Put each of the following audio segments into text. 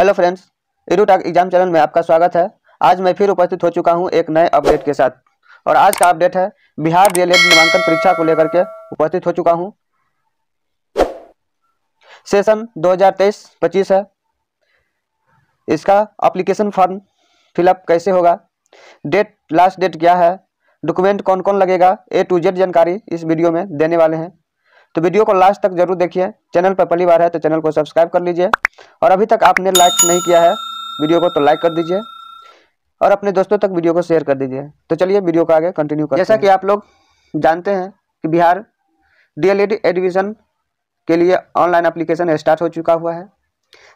hello friends Edu talk exam channel में आपका स्वागत है आज मैं फिर उपस्थित हो चुका हूं एक नए अपडेट के साथ और आज का अपडेट है बिहार डीएलएड नामांकन परीक्षा को लेकर के उपस्थित हो चुका हूं सेशन 2023-25 है इसका अप्लीकेशन फॉर्म फिलअप कैसे होगा डेट लास्ट डेट क्या है डॉक्यूमेंट कौन कौन लगेगा ए टू जेड जानकारी इस वीडियो में देने वाले हैं तो वीडियो को लास्ट तक जरूर देखिए चैनल पर पहली बार है तो चैनल को सब्सक्राइब कर लीजिए और अभी तक आपने लाइक नहीं किया है वीडियो को तो लाइक कर दीजिए और अपने दोस्तों तक वीडियो को शेयर कर दीजिए तो चलिए वीडियो को आगे कंटिन्यू कर जैसा कि आप लोग जानते हैं कि बिहार डी e एडमिशन के लिए ऑनलाइन अप्लीकेशन स्टार्ट हो चुका हुआ है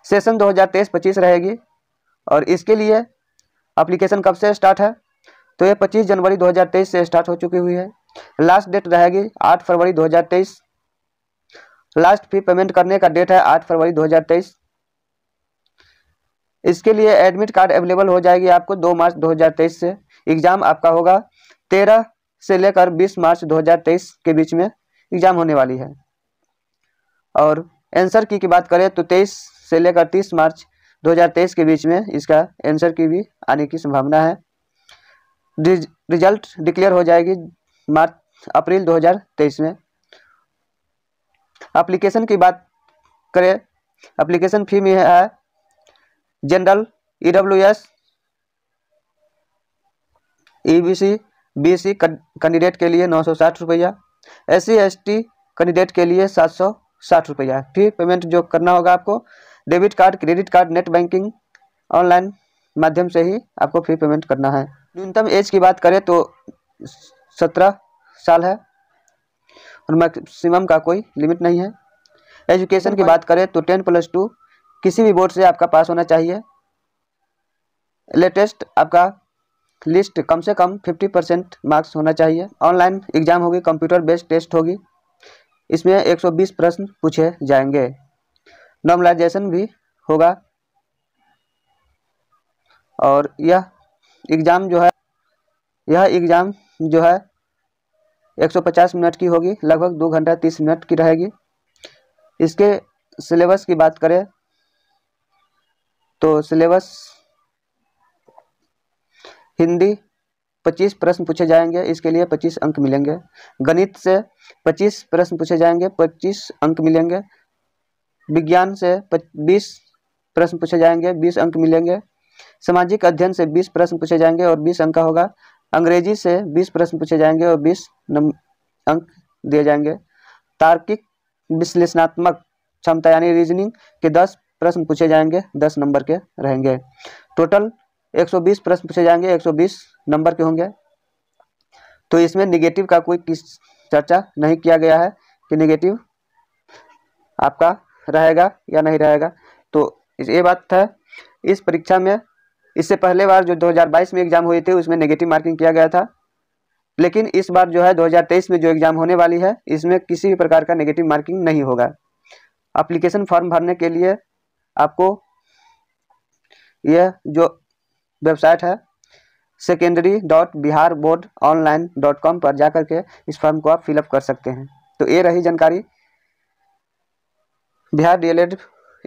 सेशन दो हज़ार रहेगी और इसके लिए अप्लीकेशन कब से स्टार्ट है तो ये 25 जनवरी 2023 से स्टार्ट हो चुकी हुई है लास्ट डेट रहेगी 8 फरवरी लास्ट फी पेमेंट करने का डेट है आठ फरवरी तेईस इसके लिए एडमिट कार्ड अवेलेबल हो जाएगी आपको दो मार्च तेईस से एग्जाम आपका होगा तेरह से लेकर बीस मार्च 2023 के बीच में एग्जाम होने वाली है और आंसर की की बात करें तो तेईस से लेकर तीस मार्च 2023 के बीच में इसका आंसर की भी आने की संभावना है रिजल्ट डिक्लेयर हो जाएगी मार्च अप्रैल 2023 में अप्लीकेशन की बात करें अप्लीकेशन फी में है general E W S E B C B C candidate के लिए नौ सौ साठ रुपया S C S T candidate के लिए सात सौ साठ रुपया फी पेमेंट जो करना होगा आपको debit card credit card net banking online माध्यम से ही आपको फी पेमेंट करना है न्यूनतम एज की बात करें तो सत्रह साल है और मैक्सिमम का कोई लिमिट नहीं है एजुकेशन की बात करें तो टेन प्लस टू किसी भी बोर्ड से आपका पास होना चाहिए लेटेस्ट आपका लिस्ट कम से कम फिफ्टी परसेंट मार्क्स होना चाहिए ऑनलाइन एग्जाम होगी कंप्यूटर बेस्ड टेस्ट होगी इसमें बीस प्रश्न पूछे जाएंगे नॉर्मलाइजेशन भी होगा और यह एग्ज़ाम जो है यह एग्ज़ाम जो है 150 मिनट की होगी लगभग दो घंटा तीस मिनट की रहेगी इसके सिलेबस की बात करें तो सिलेबस हिंदी 25 प्रश्न पूछे जाएंगे इसके लिए 25 अंक मिलेंगे गणित से 25 प्रश्न पूछे जाएंगे 25 अंक मिलेंगे विज्ञान से 20 प्रश्न पूछे जाएंगे 20 अंक मिलेंगे सामाजिक अध्ययन से 20 प्रश्न पूछे जाएंगे और 20 अंक का होगा अंग्रेजी से 20 प्रश्न पूछे जाएंगे और 20 अंक दिए जाएंगे तार्किक विश्लेषणात्मक क्षमता यानी रीजनिंग के 10 प्रश्न पूछे जाएंगे 10 नंबर के रहेंगे टोटल 120 प्रश्न पूछे जाएंगे 120 नंबर के होंगे तो इसमें निगेटिव का कोई चर्चा नहीं किया गया है कि निगेटिव आपका रहेगा या नहीं रहेगा तो ये बात है इस परीक्षा में इससे पहले बार जो 2022 में एग्ज़ाम हुए थे उसमें नेगेटिव मार्किंग किया गया था लेकिन इस बार जो है 2023 में जो एग्ज़ाम होने वाली है इसमें किसी भी प्रकार का नेगेटिव मार्किंग नहीं होगा अप्लीकेशन फॉर्म भरने के लिए आपको यह जो वेबसाइट है secondary dot Bihar board online dot com पर जा के इस फॉर्म को आप फिलअप कर सकते हैं तो ये रही जानकारी बिहार डीएलएड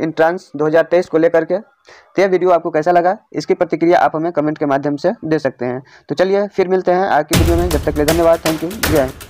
इंट्रांस 2023 को लेकर के तो यह वीडियो आपको कैसा लगा इसकी प्रतिक्रिया आप हमें कमेंट के माध्यम से दे सकते हैं तो चलिए फिर मिलते हैं आज की वीडियो में जब तक ले धन्यवाद थैंक यू जय